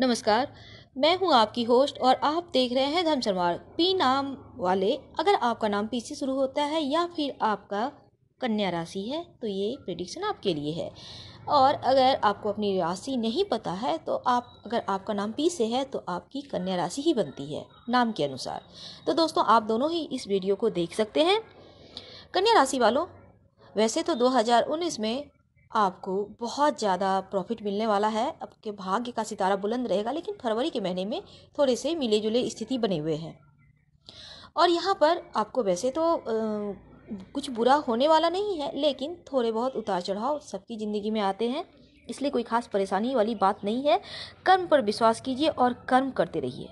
नमस्कार मैं हूं आपकी होस्ट और आप देख रहे हैं धम शर्मार पी नाम वाले अगर आपका नाम पी से शुरू होता है या फिर आपका कन्या राशि है तो ये प्रिडिक्शन आपके लिए है और अगर आपको अपनी राशि नहीं पता है तो आप अगर आपका नाम पी से है तो आपकी कन्या राशि ही बनती है नाम के अनुसार तो दोस्तों आप दोनों ही इस वीडियो को देख सकते हैं कन्या राशि वालों वैसे तो 2019 में आपको बहुत ज़्यादा प्रॉफिट मिलने वाला है आपके भाग्य का सितारा बुलंद रहेगा लेकिन फरवरी के महीने में थोड़े से मिले जुले स्थिति बने हुए हैं और यहाँ पर आपको वैसे तो आ, कुछ बुरा होने वाला नहीं है लेकिन थोड़े बहुत उतार चढ़ाव सबकी ज़िंदगी में आते हैं इसलिए कोई खास परेशानी वाली बात नहीं है कर्म पर विश्वास कीजिए और कर्म करते रहिए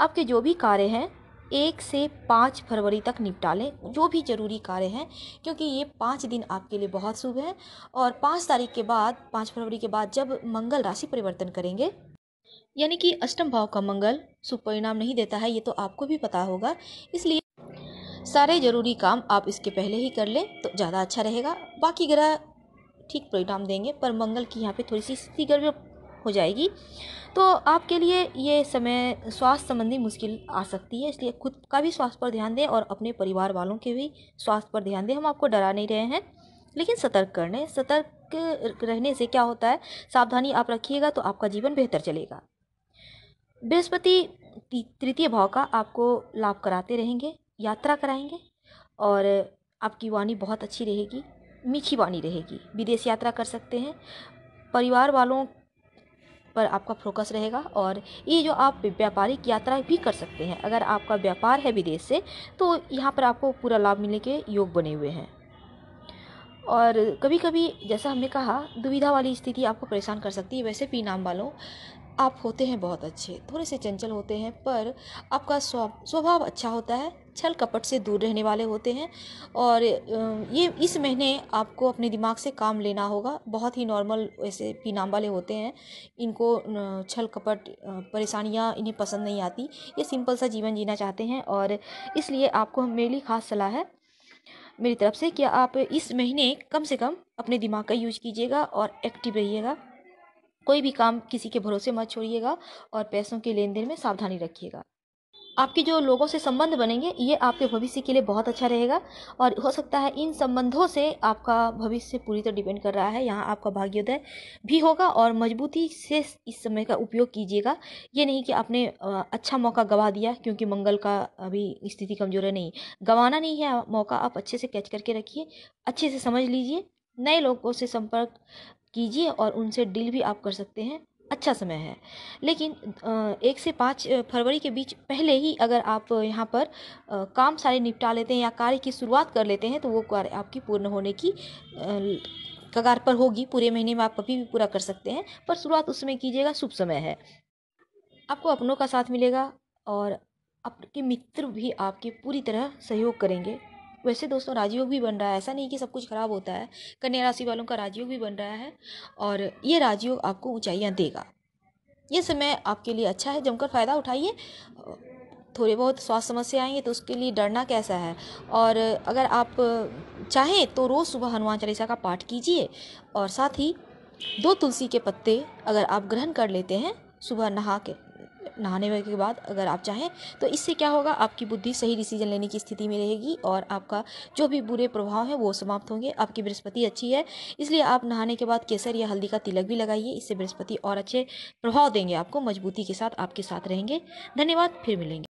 आपके जो भी कार्य हैं एक से पाँच फरवरी तक निपटा लें जो भी ज़रूरी कार्य हैं क्योंकि ये पाँच दिन आपके लिए बहुत शुभ है और पाँच तारीख के बाद पाँच फरवरी के बाद जब मंगल राशि परिवर्तन करेंगे यानी कि अष्टम भाव का मंगल शुभ परिणाम नहीं देता है ये तो आपको भी पता होगा इसलिए सारे जरूरी काम आप इसके पहले ही कर लें तो ज़्यादा अच्छा रहेगा बाकी ग्रह ठीक परिणाम देंगे पर मंगल की यहाँ पे थोड़ी सी स्थिति हो जाएगी तो आपके लिए ये समय स्वास्थ्य संबंधी मुश्किल आ सकती है इसलिए खुद का भी स्वास्थ्य पर ध्यान दें और अपने परिवार वालों के भी स्वास्थ्य पर ध्यान दें हम आपको डरा नहीं रहे हैं लेकिन सतर्क करने सतर्क रहने से क्या होता है सावधानी आप रखिएगा तो आपका जीवन बेहतर चलेगा बृहस्पति तृतीय भाव का आपको लाभ कराते रहेंगे यात्रा कराएंगे और आपकी वाणी बहुत अच्छी रहेगी मीठी वाणी रहेगी विदेश यात्रा कर सकते हैं परिवार वालों पर आपका फोकस रहेगा और ये जो आप व्यापारिक यात्रा भी कर सकते हैं अगर आपका व्यापार है विदेश से तो यहाँ पर आपको पूरा लाभ मिलने के योग बने हुए हैं और कभी कभी जैसा हमने कहा दुविधा वाली स्थिति आपको परेशान कर सकती है वैसे पी नाम वालों आप होते हैं बहुत अच्छे थोड़े से चंचल होते हैं पर आपका स्वभाव अच्छा होता है छल कपट से दूर रहने वाले होते हैं और ये इस महीने आपको अपने दिमाग से काम लेना होगा बहुत ही नॉर्मल ऐसे पीनाम वाले होते हैं इनको छल कपट परेशानियाँ इन्हें पसंद नहीं आती ये सिंपल सा जीवन जीना चाहते हैं और इसलिए आपको मेरे लिए ख़ास सलाह है मेरी तरफ से कि आप इस महीने कम से कम अपने दिमाग का यूज कीजिएगा और एक्टिव रहिएगा कोई भी काम किसी के भरोसे मत छोड़िएगा और पैसों के लेन देन में सावधानी रखिएगा आपके जो लोगों से संबंध बनेंगे ये आपके भविष्य के लिए बहुत अच्छा रहेगा और हो सकता है इन संबंधों से आपका भविष्य पूरी तरह डिपेंड कर रहा है यहाँ आपका भाग्योदय भी होगा और मजबूती से इस समय का उपयोग कीजिएगा ये नहीं कि आपने अच्छा मौका गवा दिया क्योंकि मंगल का अभी स्थिति कमजोर है नहीं गंवाना नहीं है मौका आप अच्छे से कैच करके रखिए अच्छे से समझ लीजिए नए लोगों से संपर्क कीजिए और उनसे डील भी आप कर सकते हैं अच्छा समय है लेकिन एक से पाँच फरवरी के बीच पहले ही अगर आप यहाँ पर काम सारे निपटा लेते हैं या कार्य की शुरुआत कर लेते हैं तो वो कार्य आपकी पूर्ण होने की कगार पर होगी पूरे महीने में आप कभी भी पूरा कर सकते हैं पर शुरुआत उस समय कीजिएगा शुभ समय है आपको अपनों का साथ मिलेगा और आपके मित्र भी आपके पूरी तरह सहयोग करेंगे वैसे दोस्तों राजयोग भी बन रहा है ऐसा नहीं कि सब कुछ खराब होता है कन्या राशि वालों का राजयोग भी बन रहा है और ये राजयोग आपको ऊंचाइयाँ देगा ये समय आपके लिए अच्छा है जमकर फ़ायदा उठाइए थोड़े बहुत स्वास्थ्य समस्या आएंगे तो उसके लिए डरना कैसा है और अगर आप चाहें तो रोज़ सुबह हनुमान चालीसा का पाठ कीजिए और साथ ही दो तुलसी के पत्ते अगर आप ग्रहण कर लेते हैं सुबह नहा के नहाने के बाद अगर आप चाहें तो इससे क्या होगा आपकी बुद्धि सही डिसीजन लेने की स्थिति में रहेगी और आपका जो भी बुरे प्रभाव हैं वो समाप्त होंगे आपकी बृहस्पति अच्छी है इसलिए आप नहाने के बाद केसर या हल्दी का तिलक भी लगाइए इससे बृहस्पति और अच्छे प्रभाव देंगे आपको मजबूती के साथ आपके साथ रहेंगे धन्यवाद फिर मिलेंगे